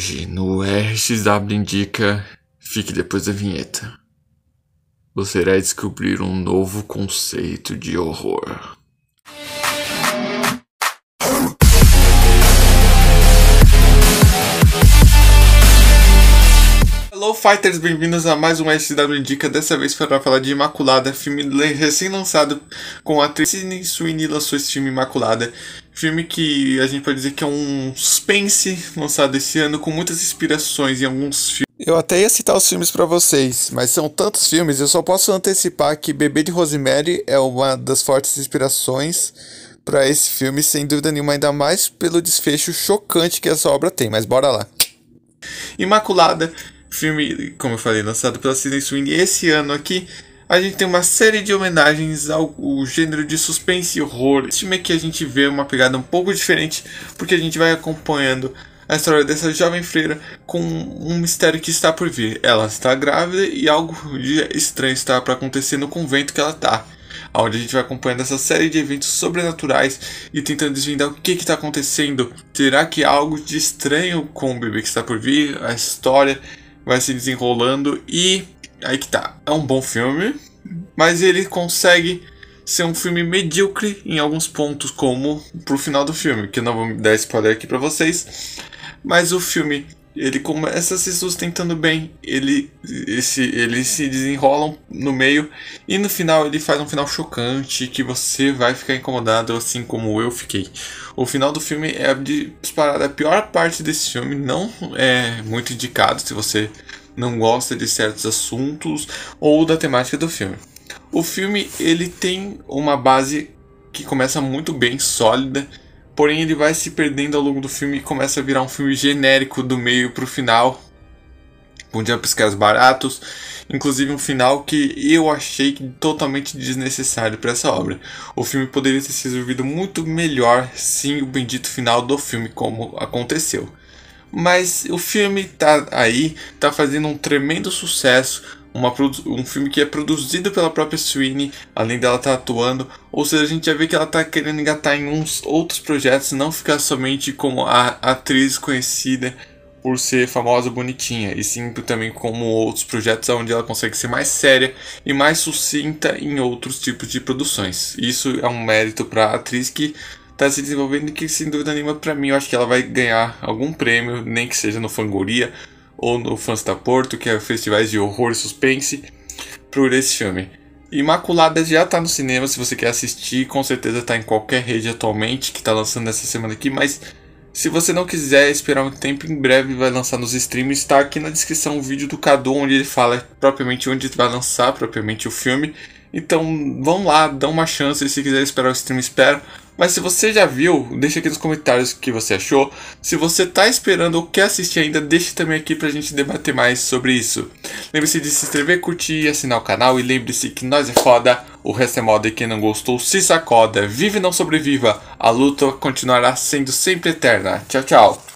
Hoje no RXW Indica, fique depois da vinheta. Você irá descobrir um novo conceito de horror. Fighters, bem-vindos a mais um SW Indica, dessa vez para falar de Imaculada, filme recém-lançado com a atriz Sidney Sweeney lançou esse filme Imaculada, filme que a gente pode dizer que é um suspense lançado esse ano com muitas inspirações em alguns filmes. Eu até ia citar os filmes para vocês, mas são tantos filmes, eu só posso antecipar que Bebê de Rosemary é uma das fortes inspirações para esse filme, sem dúvida nenhuma, ainda mais pelo desfecho chocante que essa obra tem, mas bora lá. Imaculada filme, como eu falei, lançado pela Citizen Swing esse ano aqui, a gente tem uma série de homenagens ao, ao, gênero de suspense e horror. Esse filme aqui a gente vê uma pegada um pouco diferente, porque a gente vai acompanhando a história dessa jovem freira com um mistério que está por vir. Ela está grávida e algo estranho está para acontecer no convento que ela está. Onde a gente vai acompanhando essa série de eventos sobrenaturais e tentando desvendar o que está acontecendo. Será que há algo de estranho com o bebê que está por vir? A história vai se desenrolando e aí que tá. É um bom filme, mas ele consegue ser um filme medíocre em alguns pontos, como pro final do filme, que eu não vou dar spoiler aqui para vocês. Mas o filme ele começa se sustentando bem, ele, esse se, ele se desenrola no meio e no final ele faz um final chocante que você vai ficar incomodado, assim como eu fiquei. O final do filme é disparada a pior parte desse filme, não é muito indicado se você não gosta de certos assuntos ou da temática do filme. O filme ele tem uma base que começa muito bem, sólida, Porém, ele vai se perdendo ao longo do filme e começa a virar um filme genérico do meio pro final. Com jumpscares baratos. Inclusive um final que eu achei totalmente desnecessário para essa obra. O filme poderia ter sido resolvido muito melhor sem o bendito final do filme como aconteceu. Mas o filme tá aí, tá fazendo um tremendo sucesso uma, um filme que é produzido pela própria Sweeney, além dela estar tá atuando. Ou seja, a gente já vê que ela está querendo engatar em uns outros projetos, não ficar somente como a atriz conhecida por ser famosa bonitinha, e sim também como outros projetos onde ela consegue ser mais séria e mais sucinta em outros tipos de produções. Isso é um mérito para a atriz que está se desenvolvendo e que sem dúvida nenhuma para mim eu acho que ela vai ganhar algum prêmio, nem que seja no Fangoria ou no Fanta Porto, que é festivais de horror e suspense, por esse filme. Imaculada já tá no cinema, se você quer assistir, com certeza tá em qualquer rede atualmente que tá lançando essa semana aqui, mas se você não quiser esperar um tempo, em breve vai lançar nos streams, tá aqui na descrição o vídeo do Cadu onde ele fala propriamente onde vai lançar propriamente o filme. Então vão lá, dão uma chance, se quiser esperar o stream, espera. Mas se você já viu, deixa aqui nos comentários o que você achou. Se você está esperando ou quer assistir ainda, deixe também aqui para a gente debater mais sobre isso. Lembre-se de se inscrever, curtir, e assinar o canal e lembre-se que nós é foda, o resto é moda e quem não gostou se sacoda. Vive não sobreviva, a luta continuará sendo sempre eterna. Tchau, tchau.